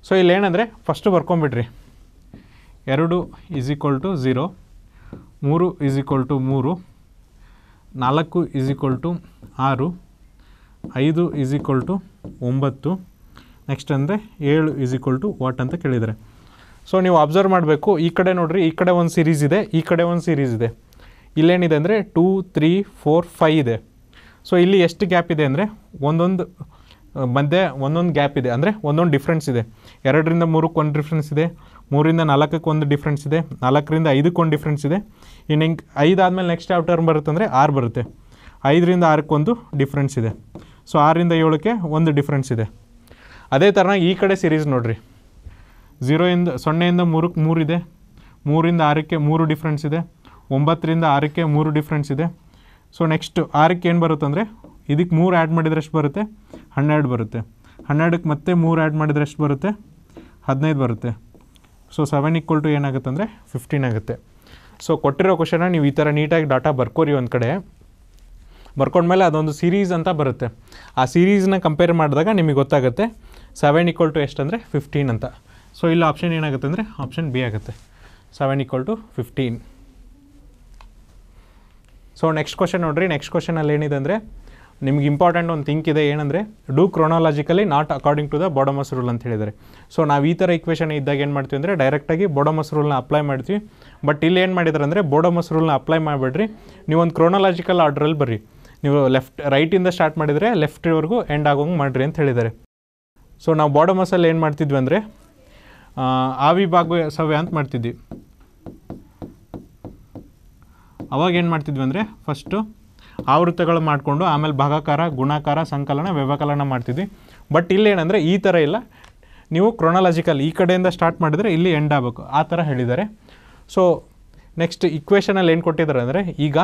ಸೊ ಇಲ್ಲೇನಂದರೆ ಫಸ್ಟು ಬರ್ಕೊಂಬಿಡ್ರಿ ಎರಡು ಈಸ್ ಈಕ್ವಲ್ ಟು ಝೀರೋ ಮೂರು ಈಸ್ ಈಕ್ವಲ್ ಟು ಮೂರು ನಾಲ್ಕು ಈಸ್ ಈಕ್ವಲ್ ಟು ಆರು ಐದು ಈಸ್ ಈಕ್ವಲ್ ಟು ಒಂಬತ್ತು ನೆಕ್ಸ್ಟ್ ಅಂದರೆ ಏಳು ಈಸ್ ಈಕ್ವಲ್ ಟು ವಾಟ್ ಅಂತ ಕೇಳಿದರೆ ಸೊ ನೀವು ಅಬ್ಸರ್ವ್ ಮಾಡಬೇಕು ಈ ಕಡೆ ನೋಡಿರಿ ಈ ಕಡೆ ಒಂದು ಸೀರೀಸ್ ಇದೆ ಈ ಕಡೆ ಒಂದು ಸೀರೀಸ್ ಇದೆ ಇಲ್ಲೇನಿದೆ ಅಂದರೆ ಟೂ ತ್ರೀ ಫೋರ್ ಫೈ ಇದೆ ಸೊ ಇಲ್ಲಿ ಎಷ್ಟು ಗ್ಯಾಪ್ ಇದೆ ಅಂದರೆ ಒಂದೊಂದು ಮಧ್ಯೆ ಒಂದೊಂದು ಗ್ಯಾಪ್ ಇದೆ ಅಂದರೆ ಒಂದೊಂದು ಡಿಫ್ರೆನ್ಸ್ ಇದೆ ಎರಡರಿಂದ ಮೂರಕ್ಕೆ ಒಂದು ಡಿಫ್ರೆನ್ಸ್ ಇದೆ ಮೂರಿಂದ ನಾಲ್ಕಕ್ಕೆ ಒಂದು ಡಿಫ್ರೆನ್ಸ್ ಇದೆ ನಾಲ್ಕರಿಂದ ಐದಕ್ಕೆ ಒಂದು ಡಿಫ್ರೆನ್ಸ್ ಇದೆ ಇನ್ನು ಹಿಂಗೆ ಐದು ಆದಮೇಲೆ ನೆಕ್ಸ್ಟ್ ಯಾವ ಟರ್ಮ್ ಬರುತ್ತೆ ಅಂದರೆ ಆರು ಬರುತ್ತೆ ಐದರಿಂದ ಆರಕ್ಕೊಂದು ಡಿಫ್ರೆನ್ಸ್ ಇದೆ ಸೊ ಆರಿಂದ ಏಳಕ್ಕೆ ಒಂದು ಡಿಫ್ರೆನ್ಸ್ ಇದೆ ಅದೇ ಥರನ ಈ ಕಡೆ ಸೀರೀಸ್ ನೋಡಿರಿ ಝೀರೋಯಿಂದ ಸೊನ್ನೆಯಿಂದ ಮೂರಕ್ಕೆ ಮೂರಿದೆ ಮೂರಿಂದ ಆರಕ್ಕೆ ಮೂರು ಡಿಫ್ರೆನ್ಸ್ ಇದೆ ಒಂಬತ್ತರಿಂದ ಆರಕ್ಕೆ ಮೂರು ಡಿಫ್ರೆನ್ಸ್ ಇದೆ ಸೊ ನೆಕ್ಸ್ಟ್ ಆರಕ್ಕೆ ಏನು ಬರುತ್ತೆ ಅಂದರೆ ಇದಕ್ಕೆ ಮೂರು ಆ್ಯಡ್ ಮಾಡಿದರೆ ಎಷ್ಟು ಬರುತ್ತೆ ಹನ್ನೆರಡು ಬರುತ್ತೆ ಹನ್ನೆರಡಕ್ಕೆ ಮತ್ತೆ ಮೂರು ಆ್ಯಡ್ ಮಾಡಿದರೆ ಎಷ್ಟು ಬರುತ್ತೆ ಹದಿನೈದು ಬರುತ್ತೆ ಸೊ ಸೆವೆನ್ ಈಕ್ವಲ್ ಟು ಏನಾಗುತ್ತೆ ಅಂದರೆ ಫಿಫ್ಟೀನ್ ಆಗುತ್ತೆ ಸೊ ಕೊಟ್ಟಿರೋ ಕ್ವಶನ ನೀವು ಈ ಥರ ನೀಟಾಗಿ ಡಾಟಾ ಬರ್ಕೋರಿ ಒಂದು ಕಡೆ ಬರ್ಕೊಂಡ್ಮೇಲೆ ಅದೊಂದು ಸೀರೀಸ್ ಅಂತ ಬರುತ್ತೆ ಆ ಸೀರೀಸ್ನ ಕಂಪೇರ್ ಮಾಡಿದಾಗ ನಿಮಗೆ ಗೊತ್ತಾಗುತ್ತೆ ಸೆವೆನ್ ಈಕ್ವಲ್ ಟು ಅಂದರೆ ಫಿಫ್ಟೀನ್ ಅಂತ ಸೊ ಇಲ್ಲಿ ಆಪ್ಷನ್ ಏನಾಗುತ್ತೆ ಅಂದರೆ ಆಪ್ಷನ್ ಬಿ ಆಗುತ್ತೆ seven equal to fifteen so next question ನೋಡಿರಿ ನೆಕ್ಸ್ಟ್ ಕ್ವಶನಲ್ಲಿ ಏನಿದೆ ಅಂದರೆ ನಿಮ್ಗೆ ಇಂಪಾರ್ಟೆಂಟ್ ಒಂದು ಥಿಂಕ್ ಇದೆ ಏನಂದರೆ do chronologically not according to the BODMAS rule ಅಂತ ಹೇಳಿದ್ದಾರೆ ಸೊ ನಾವು ಈ ಥರ ಇಕ್ವೇಷನ್ ಇದ್ದಾಗ ಏನು ಮಾಡ್ತೀವಿ ಅಂದರೆ ಡೈರೆಕ್ಟಾಗಿ ಬೋಡಮಸ್ ರೂಲ್ನ ಅಪ್ಲೈ ಮಾಡ್ತೀವಿ ಬಟ್ ಇಲ್ಲಿ ಏನು ಮಾಡಿದ್ದಾರೆ ಅಂದರೆ ಬೋಡಮಸ್ ರೂಲ್ನ ಅಪ್ಲೈ ಮಾಡಬೇಡ್ರಿ ನೀವೊಂದು ಕ್ರೋನಾಲಜಿಕಲ್ ಆರ್ಡ್ರಲ್ಲಿ ಬರ್ರಿ ನೀವು ಲೆಫ್ಟ್ ರೈಟಿಂದ ಸ್ಟಾರ್ಟ್ ಮಾಡಿದರೆ ಲೆಫ್ಟ್ವರೆಗೂ ಎಂಡ್ ಆಗೋಂಗೆ ಮಾಡಿರಿ ಅಂತ ಹೇಳಿದ್ದಾರೆ ಸೊ ನಾವು ಬಾಡಮಸಲ್ಲಿ ಏನು ಮಾಡ್ತಿದ್ವಿ ಅಂದರೆ ಆವಿ ಭಾಗವೇ ಸವ್ಯ ಅಂತ ಮಾಡ್ತಿದ್ವಿ ಅವಾಗ ಏನು ಮಾಡ್ತಿದ್ವಿ ಅಂದರೆ ಫಸ್ಟು ಆವೃತ್ತಗಳು ಮಾಡಿಕೊಂಡು ಆಮೇಲೆ ಭಾಗಾಕಾರ ಗುಣಾಕಾರ ಸಂಕಲನ ವ್ಯವಕಲನ ಮಾಡ್ತಿದ್ವಿ ಬಟ್ ಇಲ್ಲೇನಂದರೆ ಈ ಥರ ಇಲ್ಲ ನೀವು ಕ್ರೋನಾಲಜಿಕಲ್ ಈ ಕಡೆಯಿಂದ ಸ್ಟಾರ್ಟ್ ಮಾಡಿದರೆ ಇಲ್ಲಿ ಎಂಡ್ ಆಗಬೇಕು ಆ ಥರ ಹೇಳಿದ್ದಾರೆ ಸೊ ನೆಕ್ಸ್ಟ್ ಇಕ್ವೇಷನಲ್ಲಿ ಏನು ಕೊಟ್ಟಿದ್ದಾರೆ ಅಂದರೆ ಈಗ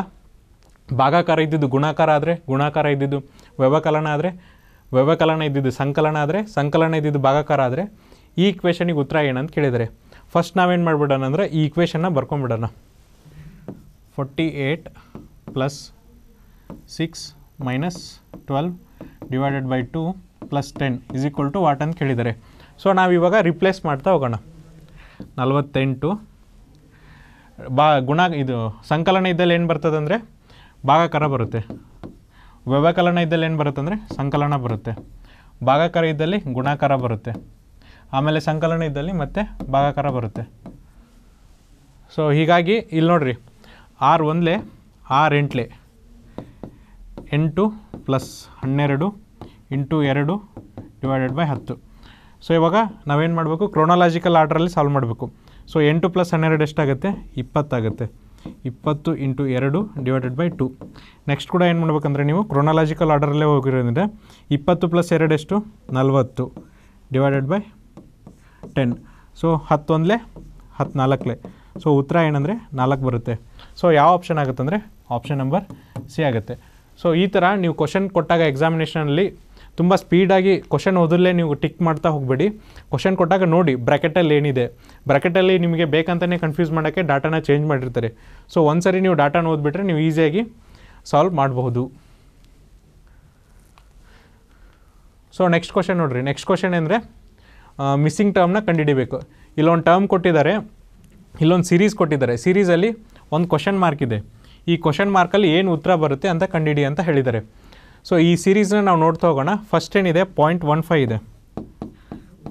ಭಾಗಾಕಾರ ಇದ್ದಿದ್ದು ಗುಣಾಕಾರ ಆದರೆ ಗುಣಾಕಾರ ಇದ್ದಿದ್ದು ವ್ಯವಕಲನ ಆದರೆ ವ್ಯವಕಲನ ಇದ್ದಿದ್ದು ಸಂಕಲನ ಆದರೆ ಸಂಕಲನ ಇದ್ದಿದ್ದು ಭಾಗಕಾರ ಆದರೆ ಈ ಇಕ್ವೇಷನಿಗೆ ಉತ್ತರ ಏನಂತ ಕೇಳಿದರೆ ಫಸ್ಟ್ ನಾವೇನು ಮಾಡಿಬಿಡೋಣ ಅಂದರೆ ಈ ಇಕ್ವೇಷನ್ನ ಬರ್ಕೊಂಬಿಡೋಣ forty eight plus six minus twelve divided by two plus ten is equal to what ಅಂತ ಕೇಳಿದ್ದಾರೆ ಸೊ ನಾವಿವಾಗ ರಿಪ್ಲೇಸ್ ಮಾಡ್ತಾ ಹೋಗೋಣ ನಲವತ್ತೆಂಟು ಬಾ ಗುಣ ಇದು ಸಂಕಲನ ಇದ್ದಲ್ಲಿ ಏನು ಬರ್ತದಂದರೆ ಭಾಗಕರ ಬರುತ್ತೆ ವ್ಯವಕಲನ ಇದ್ದಲ್ಲಿ ಏನು ಬರುತ್ತೆ ಅಂದರೆ ಸಂಕಲನ ಬರುತ್ತೆ ಭಾಗಾಕಾರ ಇದ್ದಲ್ಲಿ ಗುಣಾಕಾರ ಬರುತ್ತೆ ಆಮೇಲೆ ಸಂಕಲನ ಇದ್ದಲ್ಲಿ ಮತ್ತೆ ಭಾಗಾಕಾರ ಬರುತ್ತೆ ಸೊ ಹೀಗಾಗಿ ಇಲ್ಲಿ ನೋಡ್ರಿ ಆರು ಒಂದಲೇ ಆರ್ ಎಂಟ್ಲೆ ಎಂಟು ಪ್ಲಸ್ ಹನ್ನೆರಡು ಇಂಟು ಎರಡು ಡಿವೈಡೆಡ್ ಬೈ ಹತ್ತು ಸೊ ಇವಾಗ ನಾವೇನು ಮಾಡಬೇಕು ಕ್ರೋನಾಲಜಿಕಲ್ ಆರ್ಡ್ರಲ್ಲಿ ಸಾಲ್ವ್ ಮಾಡಬೇಕು ಸೊ ಎಂಟು ಪ್ಲಸ್ ಹನ್ನೆರಡು ಎಷ್ಟಾಗುತ್ತೆ ಇಪ್ಪತ್ತಾಗುತ್ತೆ ಇಪ್ಪತ್ತು ಇಂಟು ಎರಡು ಡಿವೈಡೆಡ್ ಬೈ ಟು ನೆಕ್ಸ್ಟ್ ಕೂಡ ಏನು ಮಾಡ್ಬೇಕಂದ್ರೆ ನೀವು ಕ್ರೊನಾಲಜಿಕಲ್ ಆರ್ಡರಲ್ಲೇ ಹೋಗಿರೋದ್ರಿಂದ ಇಪ್ಪತ್ತು ಪ್ಲಸ್ ಎರಡು ಎಷ್ಟು ನಲ್ವತ್ತು ಡಿವೈಡೆಡ್ ಬೈ ಟೆನ್ ಸೊ ಹತ್ತೊಂದಲೇ ಹದಿನಾಲ್ಕಲೇ ಸೊ ಉತ್ತರ ಏನಂದರೆ ನಾಲ್ಕು ಬರುತ್ತೆ ಸೊ ಯಾವ ಆಪ್ಷನ್ ಆಗುತ್ತೆ ಅಂದರೆ ಆಪ್ಷನ್ ನಂಬರ್ ಸಿ ಆಗುತ್ತೆ ಸೊ ಈ ಥರ ನೀವು ಕ್ವಶನ್ ಕೊಟ್ಟಾಗ ಎಕ್ಸಾಮಿನೇಷನಲ್ಲಿ ತುಂಬ ಸ್ಪೀಡಾಗಿ ಕ್ವಶನ್ ಓದಲ್ಲೇ ನೀವು ಟಿಕ್ ಮಾಡ್ತಾ ಹೋಗಬೇಡಿ ಕ್ವಶನ್ ಕೊಟ್ಟಾಗ ನೋಡಿ ಬ್ರ್ಯಾಕೆಟಲ್ಲಿ ಏನಿದೆ ಬ್ರ್ಯಾಕೆಟಲ್ಲಿ ನಿಮಗೆ ಬೇಕಂತಲೇ ಕನ್ಫ್ಯೂಸ್ ಮಾಡೋಕ್ಕೆ ಡಾಟಾನ ಚೇಂಜ್ ಮಾಡಿರ್ತಾರೆ ಸೊ ಒಂದು ಸರಿ ನೀವು ಡಾಟಾನ ಓದ್ಬಿಟ್ರೆ ನೀವು ಈಸಿಯಾಗಿ ಸಾಲ್ವ್ ಮಾಡಬಹುದು ಸೊ ನೆಕ್ಸ್ಟ್ ಕ್ವಶನ್ ನೋಡಿರಿ ನೆಕ್ಸ್ಟ್ ಕ್ವಶನ್ ಅಂದರೆ ಮಿಸ್ಸಿಂಗ್ ಟರ್ಮ್ನ ಕಂಡುಹಿಡಿಬೇಕು ಇಲ್ಲೊಂದು ಟರ್ಮ್ ಕೊಟ್ಟಿದ್ದಾರೆ ಇಲ್ಲೊಂದು ಸೀರೀಸ್ ಕೊಟ್ಟಿದ್ದಾರೆ ಸೀರೀಸಲ್ಲಿ ಒಂದು ಕ್ವಶನ್ ಮಾರ್ಕ್ ಇದೆ ಈ ಕ್ವಶನ್ ಮಾರ್ಕಲ್ಲಿ ಏನು ಉತ್ತರ ಬರುತ್ತೆ ಅಂತ ಕಂಡುಹಿಡಿ ಅಂತ ಹೇಳಿದ್ದಾರೆ ಸೊ ಈ ಸೀರೀಸ್ನ ನಾವು ನೋಡ್ತಾ ಹೋಗೋಣ ಫಸ್ಟ್ ಏನಿದೆ ಪಾಯಿಂಟ್ ಒನ್ ಫೈವ್ ಇದೆ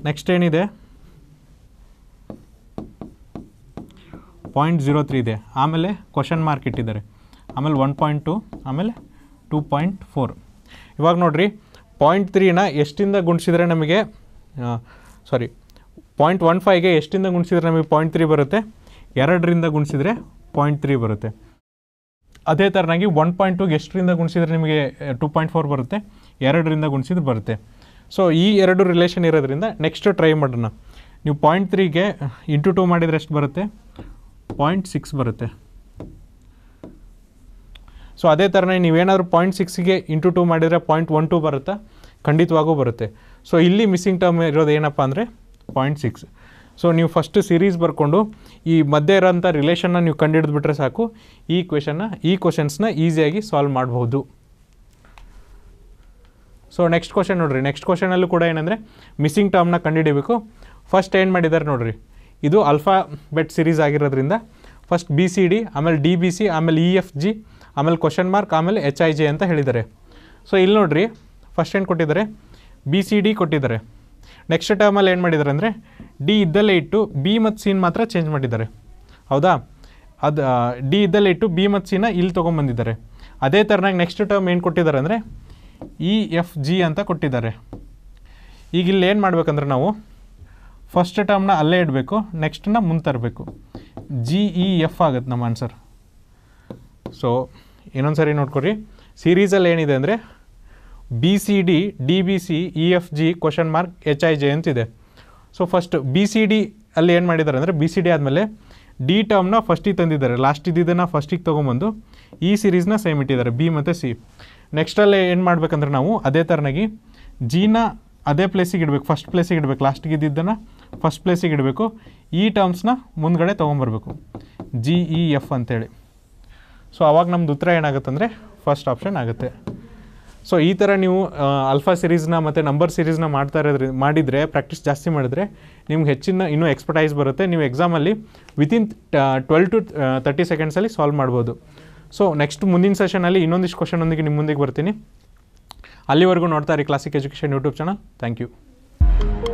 ನೆಕ್ಸ್ಟ್ ಏನಿದೆ ಪಾಯಿಂಟ್ ಜೀರೋ ತ್ರೀ ಇದೆ ಆಮೇಲೆ ಕ್ವಶನ್ ಮಾರ್ಕ್ ಇಟ್ಟಿದ್ದಾರೆ ಆಮೇಲೆ ಒನ್ ಪಾಯಿಂಟ್ ಟು ಆಮೇಲೆ ಟೂ ಪಾಯಿಂಟ್ ಫೋರ್ ಇವಾಗ ನೋಡಿರಿ ಪಾಯಿಂಟ್ ತ್ರೀನ ಎಷ್ಟಿಂದ ಗುಣಿಸಿದರೆ ನಮಗೆ ಸಾರಿ ಪಾಯಿಂಟ್ ಒನ್ ಫೈವ್ಗೆ ಎಷ್ಟಿಂದ ಗುಣಿಸಿದರೆ ನಮಗೆ ಪಾಯಿಂಟ್ ತ್ರೀ ಬರುತ್ತೆ ಎರಡರಿಂದ ಗುಣಿಸಿದರೆ ಪಾಯಿಂಟ್ ತ್ರೀ ಬರುತ್ತೆ ಅದೇ ಥರನಾಗಿ ಒನ್ ಪಾಯಿಂಟ್ ಟೂಗೆ ಎಷ್ಟರಿಂದ ಗುಣಿಸಿದ್ರೆ ನಿಮಗೆ ಟೂ ಪಾಯಿಂಟ್ ಫೋರ್ ಬರುತ್ತೆ ಎರಡರಿಂದ ಗುಣಿಸಿದ್ರೆ ಬರುತ್ತೆ ಸೊ ಈ ಎರಡು ರಿಲೇಷನ್ ಇರೋದ್ರಿಂದ ನೆಕ್ಸ್ಟ್ ಟ್ರೈ ಮಾಡೋಣ ನೀವು ಪಾಯಿಂಟ್ ತ್ರೀಗೆ ಇಂಟು ಟೂ ಮಾಡಿದರೆ ಎಷ್ಟು ಬರುತ್ತೆ ಪಾಯಿಂಟ್ ಸಿಕ್ಸ್ ಬರುತ್ತೆ ಸೊ ಅದೇ ಥರನೇ ನೀವೇನಾದರೂ ಪಾಯಿಂಟ್ ಸಿಕ್ಸ್ಗೆ ಇಂಟು ಟೂ ಮಾಡಿದರೆ ಪಾಯಿಂಟ್ ಒನ್ ಟೂ ಬರುತ್ತಾ ಖಂಡಿತವಾಗೂ ಬರುತ್ತೆ ಸೊ ಇಲ್ಲಿ ಮಿಸ್ಸಿಂಗ್ ಟರ್ಮ್ ಇರೋದು ಏನಪ್ಪ ಅಂದರೆ ಪಾಯಿಂಟ್ ಸಿಕ್ಸ್ ಸೊ ನೀವು ಫಸ್ಟ್ ಸೀರೀಸ್ ಬರ್ಕೊಂಡು ಈ ಮಧ್ಯೆ ಇರೋಂಥ ರಿಲೇಷನ್ನ ನೀವು ಕಂಡುಹಿಡಿದ್ಬಿಟ್ರೆ ಸಾಕು ಈ ಕ್ವೆಶನ್ನ ಈ ಕ್ವಶನ್ಸ್ನ ಈಸಿಯಾಗಿ ಸಾಲ್ವ್ ಮಾಡ್ಬೋದು ಸೊ ನೆಕ್ಸ್ಟ್ ಕ್ವಶನ್ ನೋಡಿರಿ ನೆಕ್ಸ್ಟ್ ಕ್ವಶನಲ್ಲೂ ಕೂಡ ಏನಂದರೆ ಮಿಸ್ಸಿಂಗ್ ಟರ್ಮ್ನ ಕಂಡುಹಿಡಿಬೇಕು ಫಸ್ಟ್ ಏನು ಮಾಡಿದ್ದಾರೆ ನೋಡಿರಿ ಇದು ಅಲ್ಫಾ ಬೆಟ್ ಸೀರೀಸ್ ಆಗಿರೋದ್ರಿಂದ ಫಸ್ಟ್ ಬಿ ಸಿ ಡಿ ಆಮೇಲೆ ಡಿ ಬಿ ಸಿ ಆಮೇಲೆ ಇ ಎಫ್ ಜಿ ಆಮೇಲೆ ಕ್ವಶನ್ ಮಾರ್ಕ್ ಆಮೇಲೆ ಎಚ್ ಐ ಜೆ ಅಂತ ಹೇಳಿದ್ದಾರೆ ಸೊ ಇಲ್ಲಿ ನೋಡಿರಿ ಫಸ್ಟ್ ಏನು ಕೊಟ್ಟಿದ್ದಾರೆ ಬಿ ಸಿ ಡಿ ಕೊಟ್ಟಿದ್ದಾರೆ ನೆಕ್ಸ್ಟ್ ಟರ್ಮಲ್ಲಿ ಏನು ಮಾಡಿದ್ದಾರೆ ಅಂದರೆ ಡಿ ಇದ್ದಲ್ಲೇ ಇಟ್ಟು ಬಿ ಮತ್ತು ಸೀನ್ ಮಾತ್ರ ಚೇಂಜ್ ಮಾಡಿದ್ದಾರೆ ಹೌದಾ ಅದು ಡಿ ಇದ್ದಲ್ಲೇ ಇಟ್ಟು ಬಿ ಮತ್ತು ಸೀನ ಇಲ್ಲಿ ತೊಗೊಂಬಂದಿದ್ದಾರೆ ಅದೇ ಥರನಾಗಿ ನೆಕ್ಸ್ಟ್ ಟರ್ಮ್ ಏನು ಕೊಟ್ಟಿದ್ದಾರೆ ಅಂದರೆ ಇ e, ಎಫ್ ಜಿ ಅಂತ ಕೊಟ್ಟಿದ್ದಾರೆ ಈಗ ಇಲ್ಲಿ ಏನು ಮಾಡಬೇಕಂದ್ರೆ ನಾವು ಫಸ್ಟ್ ಟರ್ಮ್ನ ಅಲ್ಲೇ ಇಡಬೇಕು ನೆಕ್ಸ್ಟನ್ನ ಮುಂದೆ ತರಬೇಕು ಜಿ ಇ e, ಎಫ್ ಆಗುತ್ತೆ ನಮ್ಮ ಆನ್ಸರ್ ಸೊ ಇನ್ನೊಂದು ಸರಿ ನೋಡ್ಕೊರಿ ಸೀರೀಸಲ್ಲಿ ಏನಿದೆ ಅಂದರೆ B C D D B C E F G question mark H I J ಅಂತಿದೆ so first B C D ಅಲ್ಲಿ ಏನು ಮಾಡಿದ್ದಾರೆ ಅಂದರೆ ಬಿ ಸಿ ಡಿ ಆದಮೇಲೆ ಡಿ ಟರ್ಮ್ನ ಫಸ್ಟಿಗೆ ತಂದಿದ್ದಾರೆ ಲಾಸ್ಟ್ ಇದ್ದಿದ್ದನ್ನು ಫಸ್ಟಿಗೆ ತೊಗೊಂಬಂದು ಈ e ಸಿರೀಸ್ನ ಸೇಮ್ ಇಟ್ಟಿದ್ದಾರೆ ಬಿ ಮತ್ತು ಸಿ ನೆಕ್ಸ್ಟಲ್ಲಿ ಏನು ಮಾಡಬೇಕಂದ್ರೆ ನಾವು ಅದೇ ಥರನಾಗಿ ಜಿನ ಅದೇ ಪ್ಲೇಸಿಗೆ ಇಡಬೇಕು ಫಸ್ಟ್ ಪ್ಲೇಸಿಗೆ ಇಡಬೇಕು ಲಾಸ್ಟಿಗೆ ಇದ್ದಿದ್ದನ್ನು ಫಸ್ಟ್ ಪ್ಲೇಸಿಗೆ ಇಡಬೇಕು ಈ e ಟರ್ಮ್ಸ್ನ ಮುಂದ್ಗಡೆ ತೊಗೊಂಬರ್ಬೇಕು ಜಿ ಇ e, ಎಫ್ ಅಂತೇಳಿ ಸೊ ಅವಾಗ ನಮ್ದು ಉತ್ತರ ಏನಾಗುತ್ತೆ ಅಂದರೆ ಫಸ್ಟ್ ಆಪ್ಷನ್ ಆಗುತ್ತೆ ಸೊ ಈ ಥರ ನೀವು ಅಲ್ಫಾ ಸಿರೀಸ್ನ ಮತ್ತು ನಂಬರ್ ಸಿರೀಸ್ನ ಮಾಡ್ತಾ ಇರೋದ್ರಿಂದ ಮಾಡಿದರೆ ಪ್ರಾಕ್ಟೀಸ್ ಜಾಸ್ತಿ ಮಾಡಿದ್ರೆ ನಿಮ್ಗೆ ಹೆಚ್ಚಿನ ಇನ್ನೂ ಎಕ್ಸ್ಪರ್ಟೈಸ್ ಬರುತ್ತೆ ನೀವು ಎಕ್ಸಾಮಲ್ಲಿ ವಿತಿನ್ ಟ್ವೆಲ್ ಟು ತರ್ಟಿ ಸೆಕೆಂಡ್ಸಲ್ಲಿ ಸಾಲ್ವ್ ಮಾಡ್ಬೋದು ಸೊ ನೆಕ್ಸ್ಟ್ ಮುಂದಿನ ಸೆಷನಲ್ಲಿ ಇನ್ನೊಂದಿಷ್ಟು ಒಂದಿಗೆ ನಿಮ್ಮ ಮುಂದೆಗೆ ಬರ್ತೀನಿ ಅಲ್ಲಿವರೆಗೂ ನೋಡ್ತಾ ಇರಿ Classic education YouTube channel thank you